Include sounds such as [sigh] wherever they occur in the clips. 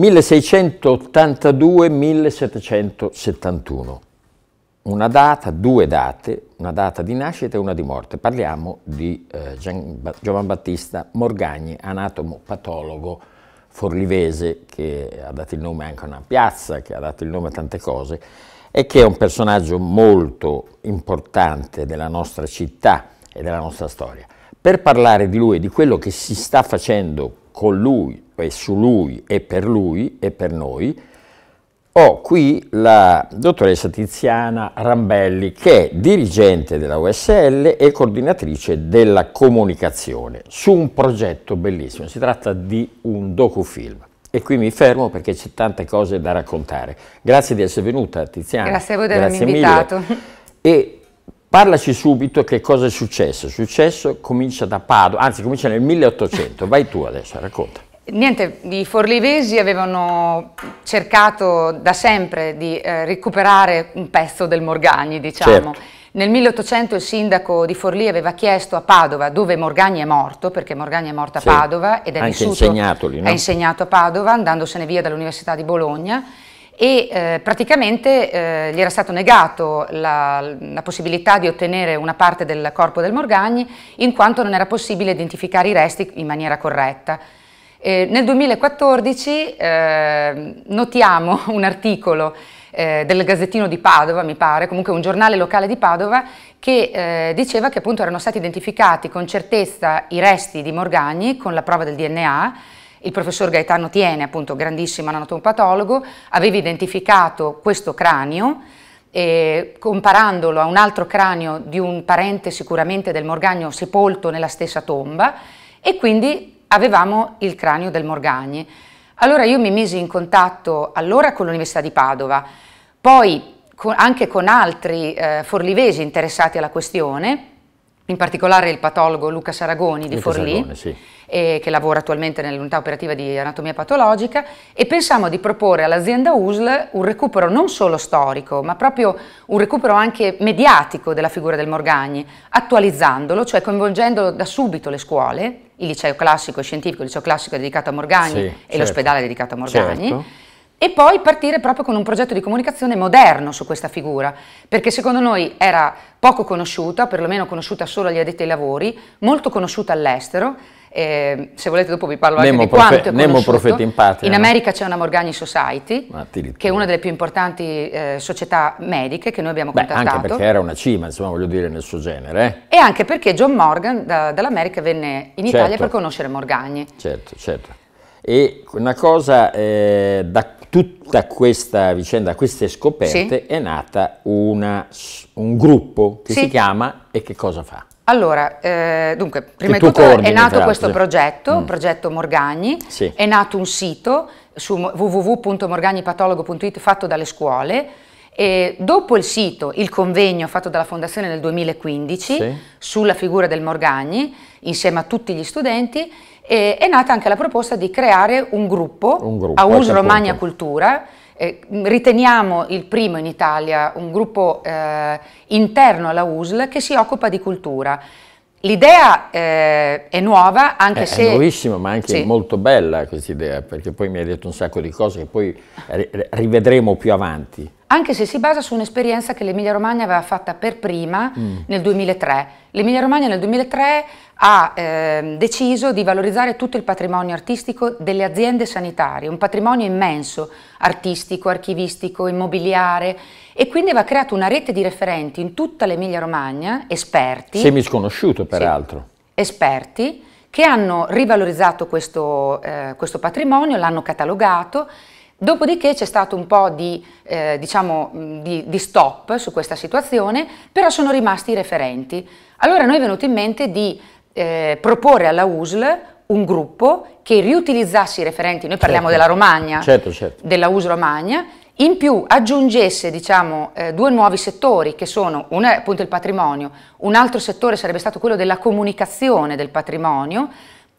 1682-1771. Una data, due date, una data di nascita e una di morte. Parliamo di eh, Giovan Battista Morgagni, anatomo patologo forlivese, che ha dato il nome anche a una piazza, che ha dato il nome a tante cose, e che è un personaggio molto importante della nostra città e della nostra storia. Per parlare di lui e di quello che si sta facendo con lui e su lui e per lui e per noi, ho qui la dottoressa Tiziana Rambelli che è dirigente della USL e coordinatrice della comunicazione su un progetto bellissimo, si tratta di un docufilm. E qui mi fermo perché c'è tante cose da raccontare. Grazie di essere venuta Tiziana. Grazie a voi di avermi invitato. Mille. E Parlaci subito che cosa è successo. Il successo comincia da Padova, anzi comincia nel 1800. Vai tu adesso, racconta. Niente, i forlivesi avevano cercato da sempre di eh, recuperare un pezzo del Morgagni, diciamo. Certo. Nel 1800 il sindaco di Forlì aveva chiesto a Padova, dove Morgagni è morto, perché Morgagni è morto a sì. Padova ed è Anche vissuto, insegnato lì, no? è insegnato a Padova, andandosene via dall'Università di Bologna, e eh, praticamente eh, gli era stato negato la, la, possibilità di ottenere una parte del corpo del Morgagni in quanto non era possibile identificare i resti in maniera corretta. Eh, nel 2014 ehm, notiamo [laughs] un articolo eh, del Gazzettino di Padova, mi pare, comunque un giornale locale di Padova, che eh, diceva che appunto erano stati identificati con certezza i resti di Morgagni con la prova del DNA il professor Gaetano Tiene, appunto grandissimo anatomopatologo, aveva identificato questo cranio e eh, comparandolo a un altro cranio di un parente sicuramente del Morgagno sepolto nella stessa tomba e quindi avevamo il cranio del Morgagni. Allora io mi misi in contatto allora con l'Università di Padova, poi con, anche con altri eh, forlivesi interessati alla questione, in particolare il patologo Luca Saragoni di Luca Forlì, Saragone, sì eh, che lavora attualmente nell'unità operativa di anatomia patologica e pensiamo di proporre all'azienda USL un recupero non solo storico, ma proprio un recupero anche mediatico della figura del Morgagni, attualizzandolo, cioè coinvolgendo da subito le scuole, il liceo classico e scientifico, il liceo classico dedicato a Morgagni sì, e certo. l'ospedale dedicato a Morgagni. Certo e poi partire proprio con un progetto di comunicazione moderno su questa figura, perché secondo noi era poco conosciuta, perlomeno conosciuta solo agli addetti ai lavori, molto conosciuta all'estero, eh, se volete dopo vi parlo Nemo anche di quanto è Nemo profeta in Patria. In America no? c'è una Morgani Society, che è una delle più importanti eh, società mediche che noi abbiamo Beh, contattato. anche perché era una cima, insomma, voglio dire, nel suo genere. Eh? E anche perché John Morgan da, dall'America venne in certo. Italia per conoscere Morgagni. Certo, certo. E una cosa, eh, da tutta questa vicenda, queste scoperte, sì. è nata una, un gruppo che sì. si chiama E che cosa fa? Allora, eh, dunque, prima di tutto è nato questo progetto, mm. progetto Morgagni, sì. è nato un sito su www.morgagnipatologo.it fatto dalle scuole e dopo il sito, il convegno fatto dalla Fondazione nel 2015 sì. sulla figura del Morgagni, insieme a tutti gli studenti, è nata anche la proposta di creare un gruppo, un gruppo a Us Romagna Cultura, eh, riteniamo il primo in Italia un gruppo eh, interno alla USL che si occupa di cultura. L'idea eh, è nuova, anche eh, è, se... È nuovissima, ma anche sì. molto bella questa idea, perché poi mi hai detto un sacco di cose che poi rivedremo più avanti. Anche se si basa su un'esperienza che l'Emilia Romagna aveva fatta per prima mm. nel 2003. L'Emilia Romagna nel 2003 ha eh, deciso di valorizzare tutto il patrimonio artistico delle aziende sanitarie, un patrimonio immenso, artistico, archivistico, immobiliare e quindi aveva creato una rete di referenti in tutta l'Emilia Romagna, esperti. Semi sconosciuto peraltro. Sì, esperti che hanno rivalorizzato questo, eh, questo patrimonio, l'hanno catalogato Dopodiché c'è stato un po' di, eh, diciamo, di, di, stop su questa situazione, però sono rimasti i referenti. Allora a noi è venuto in mente di eh, proporre alla USL un gruppo che riutilizzasse i referenti, noi parliamo certo. della Romagna, certo, certo. della US Romagna, in più aggiungesse diciamo, eh, due nuovi settori che sono uno è appunto il patrimonio, un altro settore sarebbe stato quello della comunicazione del patrimonio,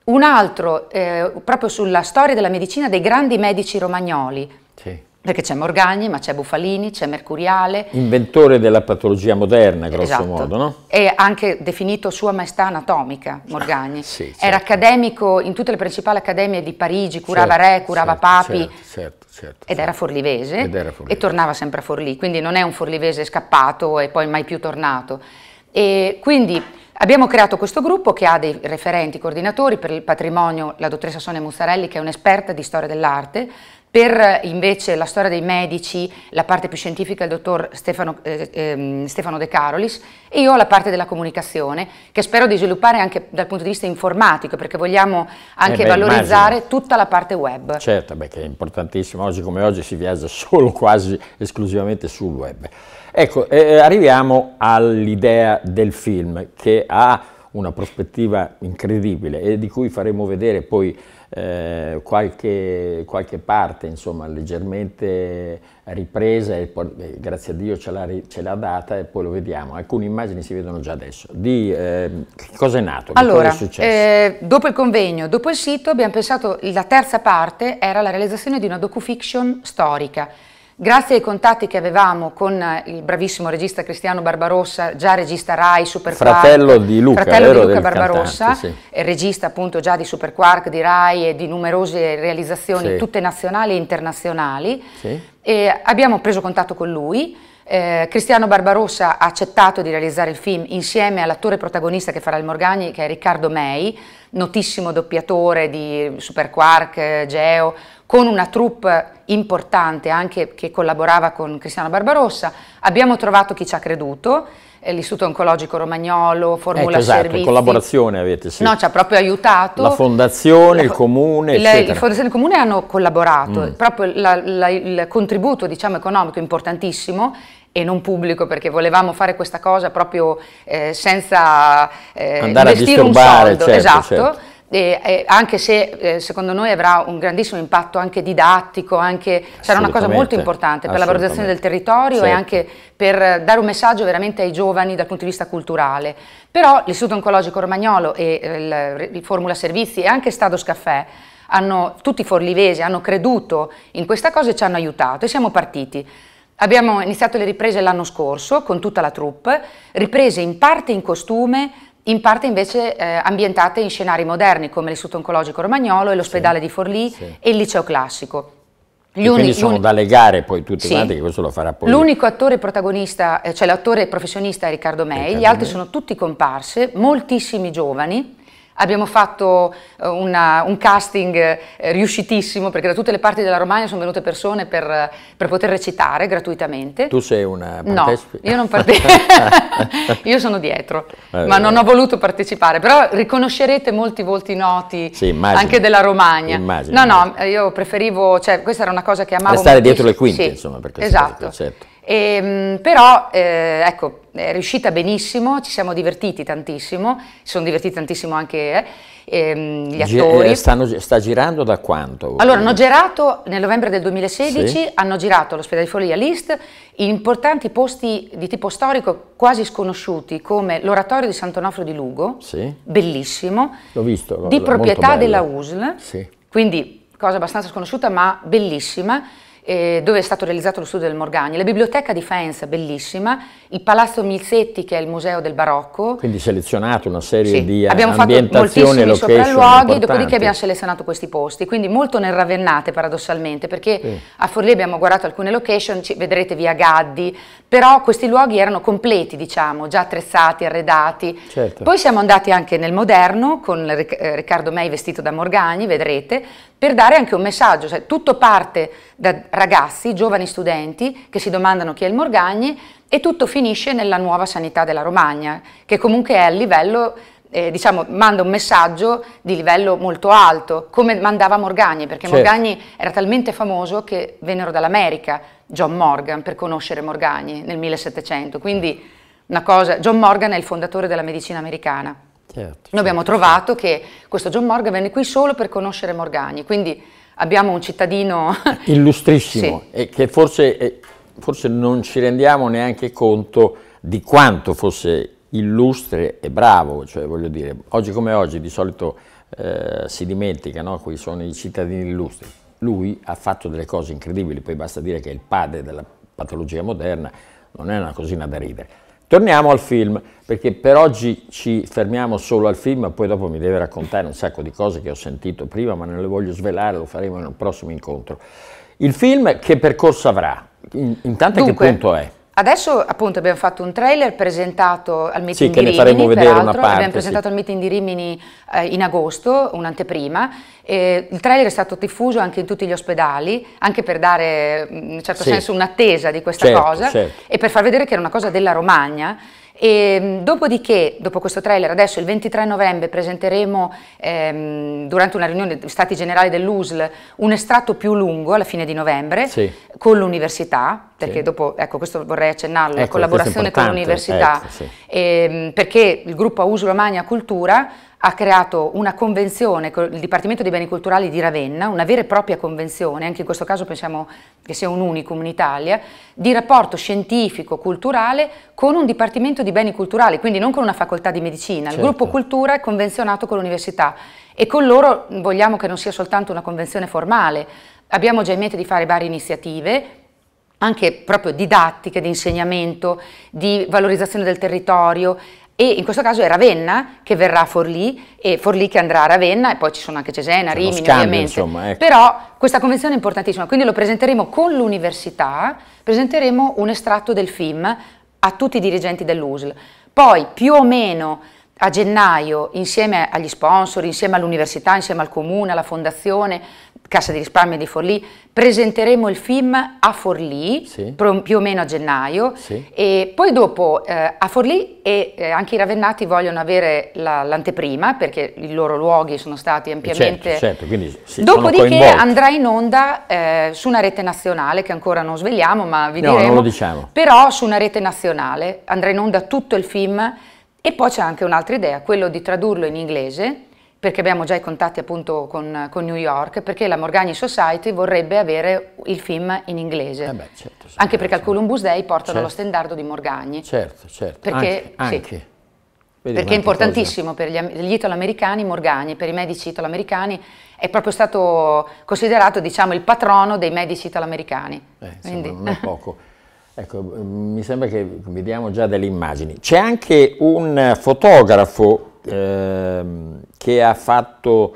un altro eh, proprio sulla storia della medicina dei grandi medici romagnoli. Sì. Perché c'è Morgagni, ma c'è Bufalini, c'è Mercuriale. Inventore della patologia moderna, grosso esatto. modo, no? E anche definito Sua Maestà Anatomica, Morgagni. Ah, sì, certo. Era accademico in tutte le principali accademie di Parigi, curava certo, re, certo, curava certo, papi. Certo, certo, certo ed, era certo. forlivese, ed era forlivese e tornava sempre a Forlì. Quindi non è un forlivese scappato e poi mai più tornato. E quindi... Abbiamo creato questo gruppo che ha dei referenti, coordinatori per il patrimonio, la dottoressa Sonia Muzzarelli, che è un'esperta di storia dell'arte, per invece la storia dei medici, la parte più scientifica il dottor Stefano, eh, eh, Stefano, De Carolis e io la parte della comunicazione che spero di sviluppare anche dal punto di vista informatico perché vogliamo anche eh beh, valorizzare immagino. tutta la parte web. Certo, beh, che è importantissimo, oggi come oggi si viaggia [laughs] solo quasi esclusivamente sul web. Ecco, eh, eh, arriviamo all'idea del film che ha una prospettiva incredibile e di cui faremo vedere poi eh, qualche, qualche, parte insomma, leggermente ripresa e poi, eh, grazie a Dio ce l'ha, data e poi lo vediamo. Alcune immagini si vedono già adesso. Di eh, cosa è nato? Allora, cosa è successo? Eh, dopo il convegno, dopo il sito abbiamo pensato, la terza parte era la realizzazione di una docufiction storica Grazie ai contatti che avevamo con eh, il bravissimo regista Cristiano Barbarossa, già regista Rai, Superquark, fratello di Luca, fratello di Luca Barbarossa, cantante, sì. regista appunto già di Superquark, di Rai e di numerose realizzazioni, sì. tutte nazionali e internazionali, sì. e abbiamo preso contatto con lui. Eh, Cristiano Barbarossa ha accettato di realizzare il film insieme all'attore protagonista che farà il Morgagni, che è Riccardo May, notissimo doppiatore di Superquark, eh, Geo, con una troupe importante anche che collaborava con Cristiano Barbarossa, abbiamo trovato chi ci ha creduto, eh, l'Istituto Oncologico Romagnolo, eh, Formula ecco, esatto, Servizi. collaborazione avete, sì. No, ci ha proprio aiutato. La Fondazione, la, il Comune, le, eccetera. La Fondazione e il Comune hanno collaborato, mm. proprio la, la, il contributo diciamo, economico importantissimo e non pubblico perché volevamo fare questa cosa proprio eh, senza eh, Andare investire un soldo, certo, esatto. Certo eh, anche se eh, secondo noi avrà un grandissimo impatto anche didattico, anche, sarà una cosa molto importante per la valorizzazione del territorio certo. e anche per dare un messaggio veramente ai giovani dal punto di vista culturale. Però l'Istituto Oncologico Romagnolo e eh, il, il Formula Servizi e anche Stados Caffè hanno, tutti i forlivesi hanno creduto in questa cosa e ci hanno aiutato e siamo partiti. Abbiamo iniziato le riprese l'anno scorso con tutta la troupe, riprese in parte in costume, in parte invece eh, ambientate in scenari moderni come l'Istituto Oncologico Romagnolo e l'ospedale sì, di Forlì sì. e il Liceo Classico. Gli uni, sono da legare poi tutti sì. quanti che questo lo farà poi. L'unico attore protagonista, eh, cioè l'attore professionista è Riccardo May, Riccardo gli altri May. sono tutti comparse, moltissimi giovani, Abbiamo fatto eh, una, un casting eh, riuscitissimo perché da tutte le parti della Romagna sono venute persone per, eh, per poter recitare gratuitamente. Tu sei una partecipe? No, io non partecipo, [laughs] io sono dietro, eh, ma eh. non ho voluto partecipare, però riconoscerete molti volti noti sì, immagino, anche della Romagna. Immagino, no, no, io preferivo, cioè questa era una cosa che amavo. Restare dietro le quinte, sì, insomma. Perché esatto. Certo. E, ehm, però eh, ecco, è riuscita benissimo, ci siamo divertiti tantissimo, si sono divertiti tantissimo anche eh, ehm, gli attori. Eh, stanno, sta girando da quanto? Allora, hanno girato nel novembre del 2016, sì. hanno girato all'ospedale di Follia List in importanti posti di tipo storico quasi sconosciuti come l'oratorio di Sant'Onofrio di Lugo, sì. bellissimo, visto, di proprietà della USL, sì. quindi cosa abbastanza sconosciuta ma bellissima eh, dove è stato realizzato lo studio del Morgagni, la biblioteca di Faenza, bellissima, il Palazzo Milzetti che è il museo del barocco. Quindi selezionato una serie sì. di abbiamo ambientazioni e location sopralluoghi, dopodiché abbiamo selezionato questi posti, quindi molto nel Ravennate paradossalmente, perché sì. a Forlì abbiamo guardato alcune location, vedrete via Gaddi, però questi luoghi erano completi, diciamo, già attrezzati, arredati. Certo. Poi siamo andati anche nel moderno con eh, Riccardo May vestito da Morgagni, vedrete, per dare anche un messaggio, cioè, tutto parte da ragazzi, giovani studenti che si domandano chi è il Morgagni e tutto finisce nella nuova sanità della Romagna, che comunque è a livello eh, diciamo, manda un messaggio di livello molto alto, come mandava Morgagni, perché certo. Morgagni era talmente famoso che vennero dall'America John Morgan per conoscere Morgagni nel 1700, quindi una cosa, John Morgan è il fondatore della medicina americana. Certo, Noi abbiamo certo, trovato certo. che questo John Morgan venne qui solo per conoscere Morgagni, quindi abbiamo un cittadino... [laughs] Illustrissimo, sì. e che forse, forse non ci rendiamo neanche conto di quanto fosse illustre e bravo, cioè voglio dire, oggi come oggi di solito eh, si dimentica, no? qui sono i cittadini illustri. Lui ha fatto delle cose incredibili, poi basta dire che è il padre della patologia moderna, non è una cosina da ridere. Torniamo al film, perché per oggi ci fermiamo solo al film, poi dopo mi deve raccontare un sacco di cose che ho sentito prima, ma non le voglio svelare, lo faremo in un prossimo incontro. Il film che percorso avrà? intanto Dunque, che punto è? Adesso appunto abbiamo fatto un trailer presentato al meeting sì, di Rimini, ne faremo vedere peraltro. una parte. Abbiamo presentato sì. al meeting di Rimini eh, in agosto, un'anteprima. Eh, il trailer è stato diffuso anche in tutti gli ospedali, anche per dare mm, in certo sì. senso un'attesa di questa certo, cosa certo. e per far vedere che era una cosa della Romagna. E, ehm, dopodiché, dopo questo trailer, adesso il 23 novembre presenteremo ehm, durante una riunione di Stati Generali dell'USL un estratto più lungo alla fine di novembre sì. con l'università, perché sì. dopo, ecco questo vorrei accennarlo, ecco, la collaborazione con l'università, ecco, sì. ehm, perché il gruppo AUSL Romagna Cultura ha creato una convenzione con il Dipartimento dei Beni Culturali di Ravenna, una vera e propria convenzione, anche in questo caso pensiamo che sia un unicum in Italia, di rapporto scientifico-culturale con un Dipartimento di Beni Culturali, quindi non con una facoltà di medicina. Certo. Il gruppo certo. Cultura è convenzionato con l'università e con loro vogliamo che non sia soltanto una convenzione formale. Abbiamo già in mente di fare varie iniziative, anche proprio didattiche, di insegnamento, di valorizzazione del territorio, e in questo caso è Ravenna che verrà a Forlì e Forlì che andrà a Ravenna e poi ci sono anche Cesena, Rimini scambio, ovviamente. Insomma, ecco. Però questa convenzione è importantissima, quindi lo presenteremo con l'università, presenteremo un estratto del film a tutti i dirigenti dell'USL. Poi più o meno a gennaio, insieme agli sponsor, insieme all'università, insieme al comune, alla fondazione, Cassa di risparmio di Forlì, presenteremo il film a Forlì, sì. più o meno a gennaio, sì. e poi dopo eh, a Forlì e eh, anche i Ravennati vogliono avere l'anteprima perché i loro luoghi sono stati eh, ampiamente... Certo, certo, quindi sì, Dopodiché andrà in onda eh, su una rete nazionale che ancora non svegliamo, ma vi no, diremo, non lo diciamo. però su una rete nazionale andrà in onda tutto il film e poi c'è anche un'altra idea, quello di tradurlo in inglese perché abbiamo già i contatti appunto con, con, New York, perché la Morgagni Society vorrebbe avere il film in inglese. Eh beh, certo, certo, anche perché al Columbus Day portano certo. lo standard di Morgagni. Certo, certo. Perché, anche, sì, anche. perché è importantissimo cose. per gli, gli italoamericani Morgagni, per i medici italoamericani è proprio stato considerato diciamo, il patrono dei medici italoamericani. Eh, insomma, non è [laughs] poco. ecco, mi sembra che vediamo già delle immagini. C'è anche un fotografo ehm, che ha fatto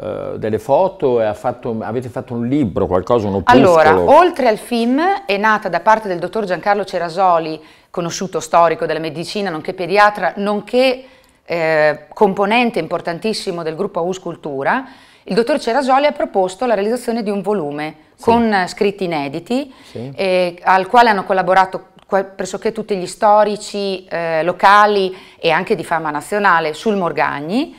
eh, delle foto e ha fatto, avete fatto un libro, qualcosa, un opuscolo. Allora, oltre al film è nata da parte del dottor Giancarlo Cerasoli, conosciuto storico della medicina, nonché pediatra, nonché eh, componente importantissimo del gruppo AUS Cultura, il dottor Cerasoli ha proposto la realizzazione di un volume sì. con eh, scritti inediti sì. eh, al quale hanno collaborato pressoché tutti gli storici eh, locali e anche di fama nazionale sul Morgagni.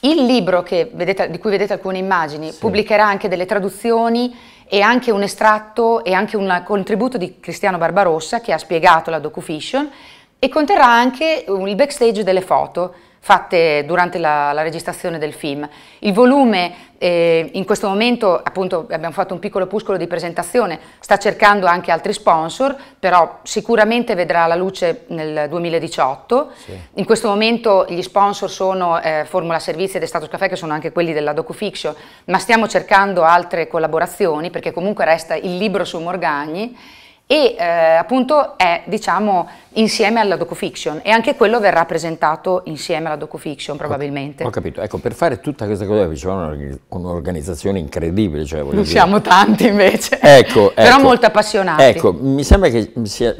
Il libro vedete, di cui vedete alcune immagini sì. pubblicherà anche delle traduzioni e anche un estratto e anche un contributo di Cristiano Barbarossa che ha spiegato la docufiction e conterrà anche il backstage delle foto fatte durante la, la registrazione del film. Il volume eh, in questo momento appunto abbiamo fatto un piccolo opuscolo di presentazione, sta cercando anche altri sponsor, però sicuramente vedrà la luce nel 2018. Sì. In questo momento gli sponsor sono eh, Formula Servizi ed Estatus Café che sono anche quelli della DocuFiction, ma stiamo cercando altre collaborazioni perché comunque resta il libro su Morgagni e eh, appunto è diciamo insieme alla docufiction e anche quello verrà presentato insieme alla docufiction probabilmente. Ho, capito, ecco per fare tutta questa cosa ci diciamo, vuole un'organizzazione incredibile. Cioè, non dire. siamo tanti invece, ecco, [laughs] però ecco, molto appassionati. Ecco, mi sembra che sia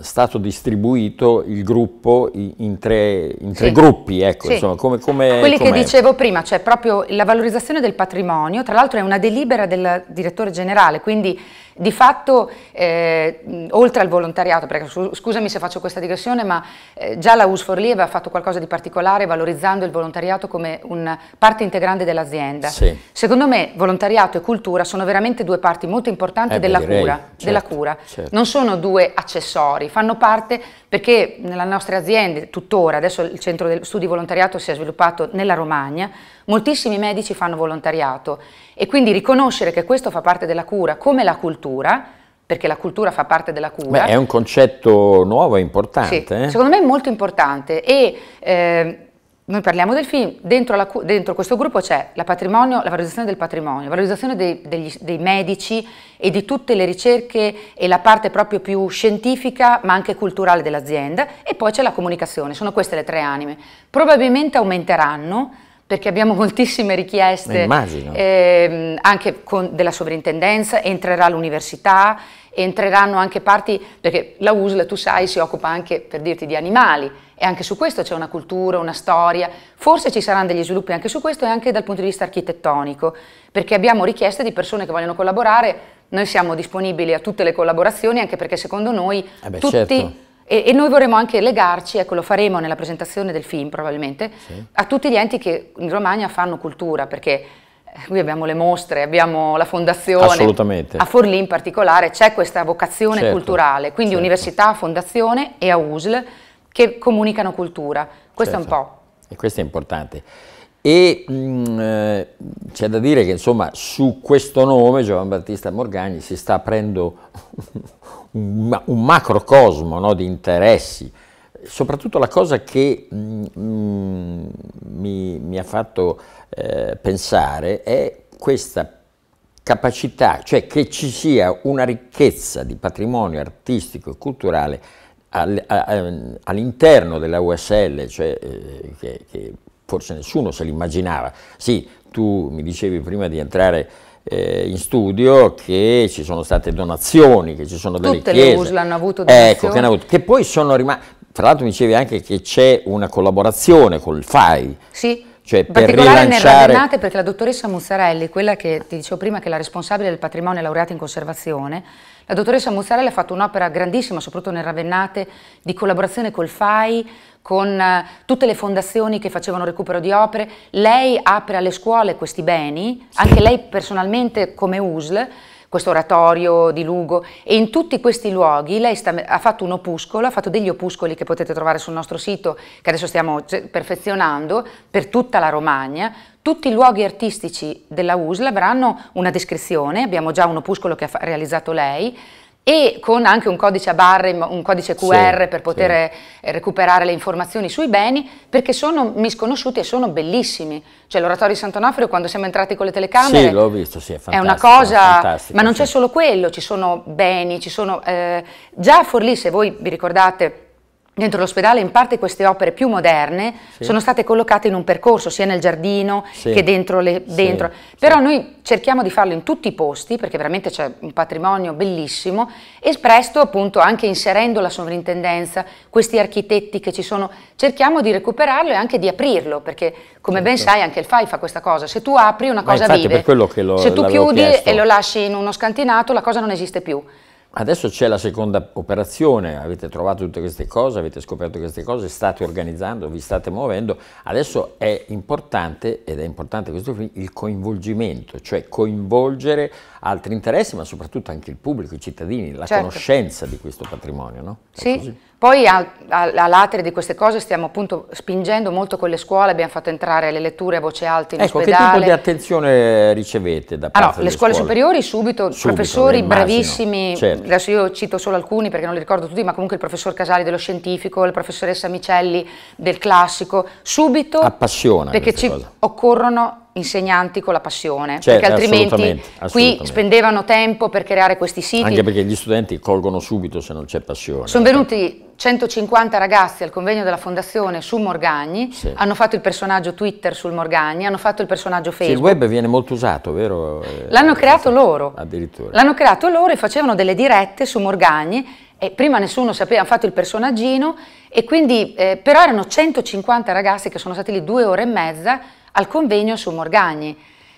stato distribuito il gruppo in tre, in tre sì. gruppi, ecco, sì. insomma, come, come, Quelli come che dicevo prima, cioè proprio la valorizzazione del patrimonio, tra l'altro è una delibera del direttore generale, quindi di fatto... Eh, eh, oltre al volontariato, perché scusami se faccio questa digressione, ma eh, già la US for Lee aveva fatto qualcosa di particolare valorizzando il volontariato come una parte integrante dell'azienda. Sì. Secondo me volontariato e cultura sono veramente due parti molto importanti eh, della, direi, cura, certo, della, cura, certo. non sono due accessori, fanno parte perché nelle nostre aziende tuttora, adesso il centro di studi volontariato si è sviluppato nella Romagna, moltissimi medici fanno volontariato e quindi riconoscere che questo fa parte della cura come la cultura, perché la cultura fa parte della cura. Beh, è un concetto nuovo e importante. Sì, eh? Secondo me è molto importante e eh, noi parliamo del film, dentro, la, dentro questo gruppo c'è la, la, valorizzazione del patrimonio, la valorizzazione dei, degli, dei, medici e di tutte le ricerche e la parte proprio più scientifica ma anche culturale dell'azienda e poi c'è la comunicazione, sono queste le tre anime. Probabilmente aumenteranno perché abbiamo [laughs] moltissime richieste eh, anche con, della sovrintendenza, entrerà l'università, entreranno anche parti, perché la USL, tu sai, si occupa anche, per dirti, di animali e anche su questo c'è una cultura, una storia, forse ci saranno degli sviluppi anche su questo e anche dal punto di vista architettonico, perché abbiamo richieste di persone che vogliono collaborare, noi siamo disponibili a tutte le collaborazioni, anche perché secondo noi eh beh, tutti... Certo. E, e, noi vorremmo anche legarci, ecco lo faremo nella presentazione del film probabilmente, sì. a tutti gli enti che in Romagna fanno cultura, perché eh, qui abbiamo le mostre, abbiamo la fondazione, Assolutamente. a Forlì in particolare c'è questa vocazione certo, culturale, quindi certo. università, fondazione e AUSL che comunicano cultura, questo certo. è un certo. po'. E questo è importante. E mm, eh, c'è da dire che insomma su questo nome Giovan Battista Morgagni si sta aprendo [laughs] un, un macrocosmo no, di interessi, soprattutto la cosa che mh, mm, mi, mi, ha fatto eh, pensare è questa capacità, cioè che ci sia una ricchezza di patrimonio artistico e culturale al, a, all'interno della USL, cioè, eh, che, che, forse nessuno se l'immaginava. Sì, tu mi dicevi prima di entrare eh, in studio che ci sono state donazioni, che ci sono Tutte delle chiese. Tutte le USL hanno avuto donazioni. Ecco, che, hanno avuto, che poi sono rimaste tra l'altro mi dicevi anche che c'è una collaborazione con il FAI. Sì. Cioè in particolare rilanciare... nel Radernate perché la dottoressa Muzzarelli, quella che ti dicevo prima che è la responsabile del patrimonio laureato in conservazione, la dottoressa Muzzarelli ha fatto un'opera grandissima, soprattutto nel Ravennate, di collaborazione col FAI, con eh, tutte le fondazioni che facevano recupero di opere. Lei apre alle scuole questi beni, anche lei personalmente come USL, questo oratorio di Lugo e in tutti questi luoghi lei sta, ha fatto un opuscolo, ha fatto degli opuscoli che potete trovare sul nostro sito che adesso stiamo perfezionando per tutta la Romagna, tutti i luoghi artistici della USL avranno una descrizione, abbiamo già un opuscolo che ha realizzato lei, e con anche un codice a barre, un codice QR sì, per poter sì. Eh, recuperare le informazioni sui beni, perché sono misconosciuti e sono bellissimi. Cioè l'oratorio di Sant'Onofrio quando siamo entrati con le telecamere sì, l'ho visto, sì, è, è una cosa, ma non c'è solo quello, ci sono beni, ci sono... Eh, già a Forlì, se voi vi ricordate Dentro l'ospedale in parte queste opere più moderne sì. sono state collocate in un percorso sia nel giardino sì. che dentro. Le, dentro. Sì. Però noi cerchiamo di farlo in tutti i posti perché veramente c'è un patrimonio bellissimo e presto appunto anche inserendo la sovrintendenza, questi architetti che ci sono, cerchiamo di recuperarlo e anche di aprirlo perché come certo. ben sai anche il FAI fa questa cosa, se tu apri una cosa vive, lo, se tu chiudi chiesto. e lo lasci in uno scantinato la cosa non esiste più. Adesso c'è la seconda operazione, avete trovato tutte queste cose, avete scoperto queste cose, state organizzando, vi state muovendo, adesso è importante, ed è importante questo film, il coinvolgimento, cioè coinvolgere altri interessi, ma soprattutto anche il pubblico, i cittadini, la certo. conoscenza di questo patrimonio. No? È sì. Così? Poi all'atere di queste cose stiamo appunto spingendo molto con le scuole, abbiamo fatto entrare le letture a voce alta in ecco, ospedale. Ecco, che tipo di attenzione ricevete da parte allora, delle le scuole, scuole? superiori subito, subito professori bravissimi, certo. adesso io cito solo alcuni perché non li ricordo tutti, ma comunque il professor Casali dello scientifico, la professoressa Micelli del classico, subito Appassiona perché ci cosa. occorrono insegnanti con la passione, certo, perché altrimenti assolutamente, assolutamente. qui spendevano tempo per creare questi siti. Anche perché gli studenti colgono subito se non c'è passione. Sono venuti 150 ragazzi al convegno della fondazione su Morgagni, sì. hanno fatto il personaggio Twitter sul Morgagni, hanno fatto il personaggio Facebook. Sì, il web viene molto usato, vero? Eh, L'hanno creato loro. Addirittura. L'hanno creato loro e facevano delle dirette su Morgagni e prima nessuno sapeva, hanno fatto il personaggino e quindi, eh, però erano 150 ragazzi che sono stati lì due ore e mezza al convegno su Morgagni.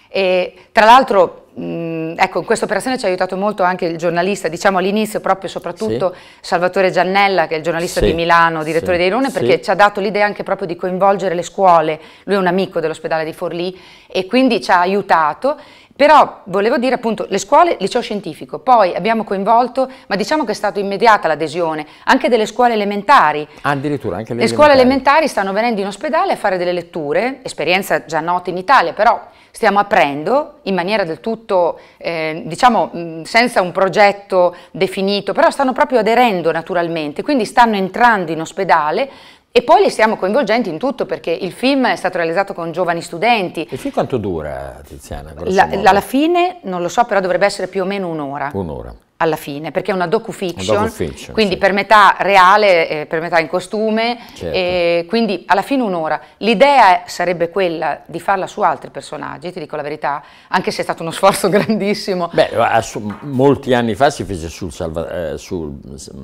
E, tra l'altro Mm, ecco, in questa operazione ci ha aiutato molto anche il giornalista, diciamo all'inizio proprio soprattutto sì. Salvatore Giannella, che è il giornalista sì. di Milano, direttore sì. di Irone, perché ci ha dato l'idea anche proprio di coinvolgere le scuole, lui è un amico dell'ospedale di Forlì e quindi ci ha aiutato però volevo dire appunto le scuole, liceo scientifico, poi abbiamo coinvolto, ma diciamo che è stata immediata l'adesione anche delle scuole elementari. Addirittura anche le, le elementari. scuole elementari stanno venendo in ospedale a fare delle letture, esperienza già nota in Italia, però stiamo aprendo in maniera del tutto, eh, diciamo, mm, senza un progetto definito, però stanno proprio aderendo naturalmente, quindi stanno entrando in ospedale e poi li stiamo coinvolgendo in tutto perché il film è stato realizzato con giovani studenti. E fin quanto dura, Tiziana? La, alla fine non lo so, però dovrebbe essere più o meno un'ora. Un'ora alla fine, perché è una docu-fiction, quindi sì. per metà reale, eh, per metà in costume, certo. eh, quindi alla fine un'ora. L'idea sarebbe quella di farla su altri personaggi, ti dico la verità, anche se è stato uno [laughs] sforzo grandissimo. Beh, molti anni fa si fece sul, salva, eh, sul il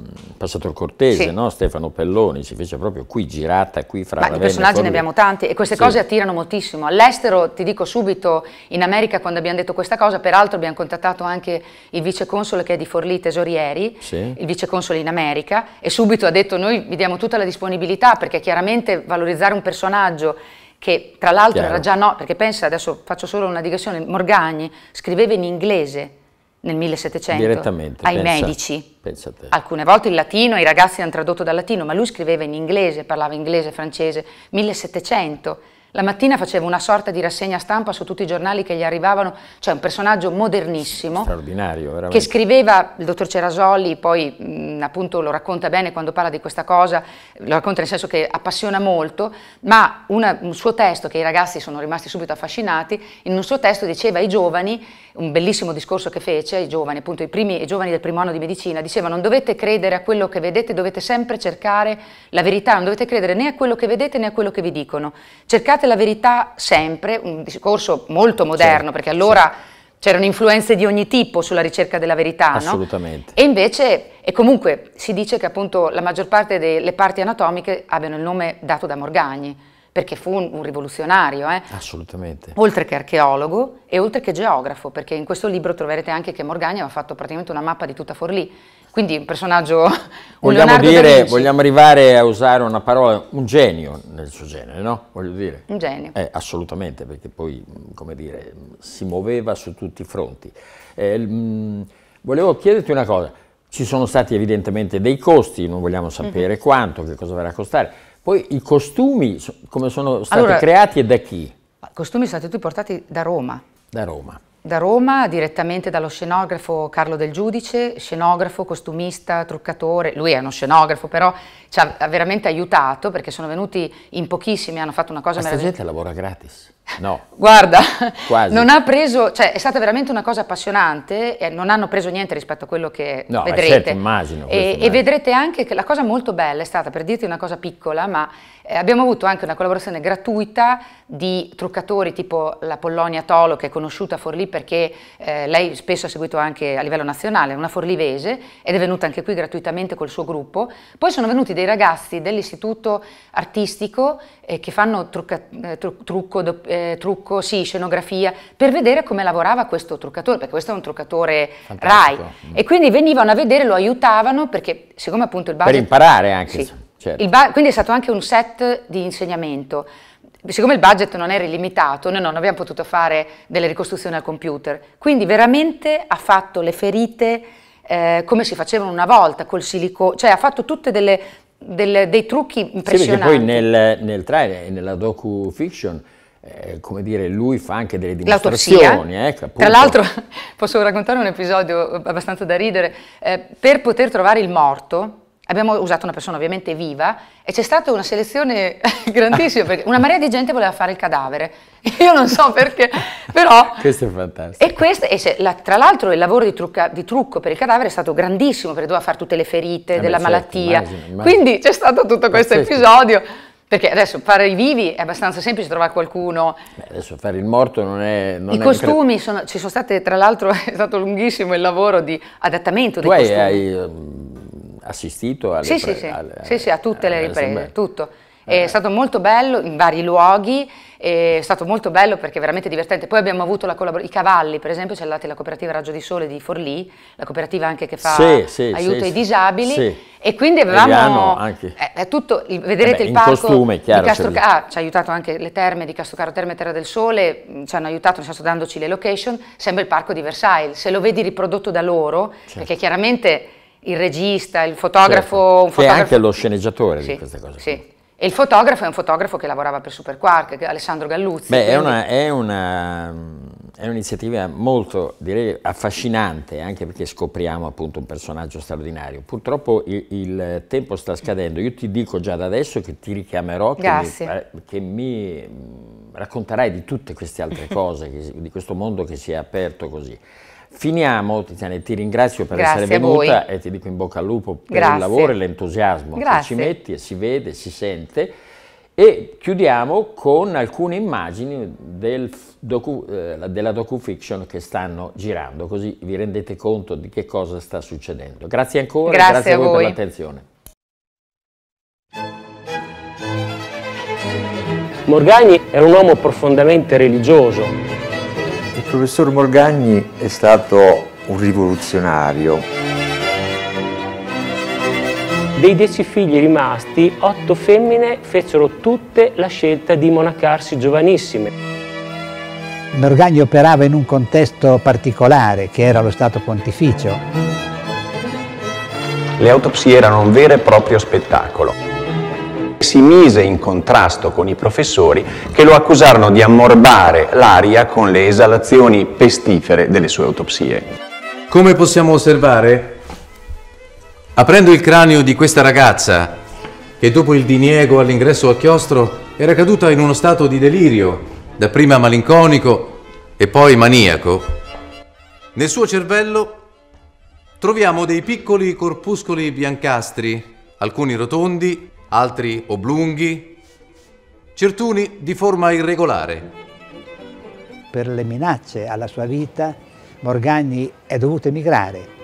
mm, Cortese, sì. no? Stefano Pelloni, si fece proprio qui, girata qui fra Ma di personaggi ne abbiamo tanti e queste sì. cose attirano moltissimo. All'estero, ti dico subito, in America quando abbiamo detto questa cosa, peraltro abbiamo contattato anche il vice console che è di Forlì Tesorieri, sì. il viceconsole in America, e subito ha detto noi vi diamo tutta la disponibilità perché chiaramente valorizzare un personaggio che tra l'altro Chiaro. era già no, perché pensa, adesso faccio solo una digressione, Morgagni scriveva in inglese nel 1700 ai pensa, medici. Pensa Alcune volte il latino, i ragazzi hanno tradotto dal latino, ma lui scriveva in inglese, parlava inglese, francese, 1700 la mattina faceva una sorta di rassegna stampa su tutti i giornali che gli arrivavano, cioè un personaggio modernissimo. Straordinario, veramente. Che scriveva, il dottor Cerasoli poi mh, appunto lo racconta bene quando parla di questa cosa, lo racconta nel senso che appassiona molto, ma una, un suo testo, che i ragazzi sono rimasti subito affascinati, in un suo testo diceva ai giovani, un bellissimo discorso che fece ai giovani, appunto i, primi, i giovani del primo anno di medicina, diceva non dovete credere a quello che vedete, dovete sempre cercare la verità, non dovete credere né a quello che vedete né a quello che vi dicono. Cercate cercate la verità sempre, un discorso molto moderno, sì, perché allora sì. c'erano influenze di ogni tipo sulla ricerca della verità, Assolutamente. No? E invece, e comunque si dice che appunto la maggior parte delle parti anatomiche abbiano il nome dato da Morgagni, perché fu un, un rivoluzionario, eh? Assolutamente. Oltre che archeologo e oltre che geografo, perché in questo libro troverete anche che Morgagni aveva fatto praticamente una mappa di tutta Forlì, quindi un personaggio... [laughs] Un vogliamo, dire, vogliamo arrivare a usare una parola, un genio nel suo genere, no? Voglio dire. Un genio. Eh, assolutamente, perché poi, mm, come dire, si muoveva su tutti i fronti. Eh, mh, mm, volevo chiederti una cosa, ci sono stati evidentemente dei costi, non vogliamo sapere mm-hmm. quanto, che cosa verrà a costare. Poi i costumi, come sono stati allora, creati e da chi? I costumi sono stati tutti portati da Roma. Da Roma. Da Roma, direttamente dallo scenografo Carlo Del Giudice, scenografo, costumista, truccatore, lui è uno scenografo però ci ha veramente aiutato perché sono venuti in pochissimi, hanno fatto una cosa meravigliosa. Questa gente lavora gratis. No. [laughs] Guarda, Quasi. non ha preso, cioè è stata veramente una cosa appassionante, eh, non hanno preso niente rispetto a quello che no, vedrete. Certo, immagino, e, immagino. e vedrete anche che la cosa molto bella è stata, per dirti una cosa piccola, ma eh, abbiamo avuto anche una collaborazione gratuita di truccatori tipo la Polonia Tolo che è conosciuta a Forlì perché eh, lei spesso ha seguito anche a livello nazionale, una forlivese ed è venuta anche qui gratuitamente col suo gruppo. Poi sono venuti dei ragazzi dell'istituto artistico eh, che fanno trucca, eh, tru, trucco, do, eh, trucco, sì, scenografia per vedere come lavorava questo truccatore, perché questo è un truccatore Fantastico. RAI mm. e quindi venivano a vedere, lo aiutavano perché siccome appunto il budget... Per imparare anche. Sì, Certo. Bar, quindi è stato anche un set di insegnamento. Siccome il budget non era illimitato, noi non abbiamo potuto fare delle ricostruzioni al computer, quindi veramente ha fatto le ferite eh, come si facevano una volta col silicone, cioè ha fatto tutte delle, delle, dei trucchi impressionanti. Sì, poi nel, nel trailer e nella docu-fiction eh, come dire, lui fa anche delle dimostrazioni. Ecco, Tra l'altro [laughs] posso raccontare un episodio abbastanza da ridere. Eh, per poter trovare il morto, abbiamo usato una persona ovviamente viva e c'è stata una selezione [laughs] grandissima perché una marea di gente voleva fare il cadavere. [laughs] Io non so perché, però... Questo è fantastico. E questo, e se, la, tra l'altro il lavoro di, trucca, di, trucco per il cadavere è stato grandissimo perché doveva fare tutte le ferite eh della beh, certo, malattia. Certo, immagino, immagino. Quindi c'è stato tutto questo Pazzesco. episodio. Perché adesso fare i vivi è abbastanza semplice trovare qualcuno. Beh, adesso fare il morto non è. Non I è costumi incred... sono, ci sono state, tra l'altro, [laughs] è stato lunghissimo il lavoro di adattamento tu dei hai, costumi. Hai, assistito alle sì, pre- sì, alle, sì, sì, a tutte le riprese, tutto. Eh. È stato molto bello in vari luoghi, è stato molto bello perché è veramente divertente. Poi abbiamo avuto la i cavalli, per esempio, c'è la, la cooperativa Raggio di Sole di Forlì, la cooperativa anche che fa sì, sì, aiuto sì, ai disabili. E quindi avevamo anche. Eh, tutto, vedrete eh beh, il parco costume, chiaro, di Castro, ah, ci ha aiutato anche le terme di Castrocaro Terme Terra del Sole, mm, ci hanno aiutato, nel senso dandoci le location, sembra il parco di Versailles. Se lo vedi riprodotto da loro, certo. perché chiaramente il regista, il fotografo... Certo. Fotografo... E anche lo sceneggiatore sì, di queste cose. Sì. E il fotografo è un fotografo che lavorava per Superquark, Alessandro Galluzzi. Beh, quindi... è, un'iniziativa molto, direi, affascinante, anche perché scopriamo appunto un personaggio straordinario. Purtroppo il, il, tempo sta scadendo, io ti dico già da adesso che ti richiamerò, che mi, che mi mm, racconterai di tutte queste altre cose, di questo mondo che si è aperto così. Finiamo, Tiziana, ti ringrazio per Grazie essere venuta e ti dico in bocca al lupo per Grazie. il lavoro e l'entusiasmo che ci metti e si vede, si sente. E chiudiamo con alcune immagini del docu, eh, della docufiction che stanno girando, così vi rendete conto di che cosa sta succedendo. Grazie ancora, grazie, grazie a voi, voi. per l'attenzione. Morgagni era un uomo profondamente religioso, il professor Morgagni è stato un rivoluzionario. Dei dieci figli rimasti, otto femmine fecero tutte la scelta di monacarsi giovanissime. Morgagni operava in un contesto particolare, che era lo Stato Pontificio. Le autopsie erano un vero e proprio spettacolo si mise in contrasto con i professori che lo accusarono di ammorbare l'aria con le esalazioni pestifere delle sue autopsie. Come possiamo osservare, aprendo il cranio di questa ragazza, che dopo il diniego all'ingresso a chiostro era caduta in uno stato di delirio, dapprima malinconico e poi maniaco, nel suo cervello troviamo dei piccoli corpuscoli biancastri, alcuni rotondi altri oblunghi, certuni di forma irregolare. Per le minacce alla sua vita Morgagni è dovuto emigrare.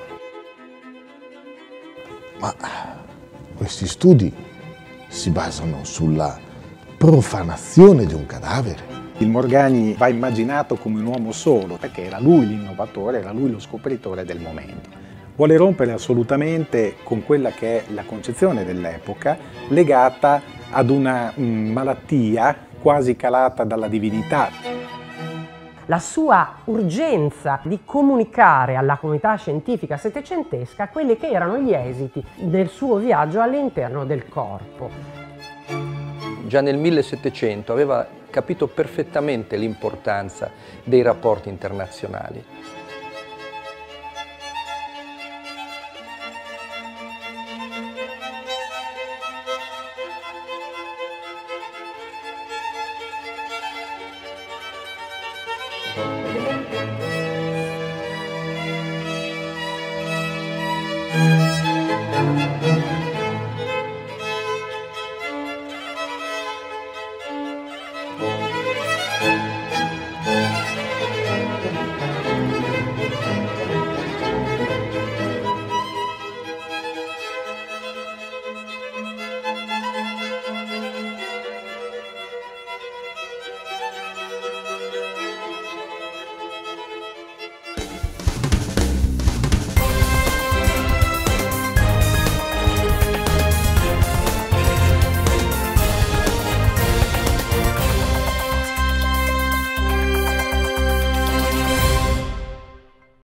Ma questi studi si basano sulla profanazione di un cadavere. Il Morgagni va immaginato come un uomo solo, perché era lui l'innovatore, era lui lo scopritore del momento vuole rompere assolutamente con quella che è la concezione dell'epoca legata ad una mm, malattia quasi calata dalla divinità. La sua urgenza di comunicare alla comunità scientifica settecentesca quelli che erano gli esiti del suo viaggio all'interno del corpo. Già nel 1700 aveva capito perfettamente l'importanza dei rapporti internazionali thank you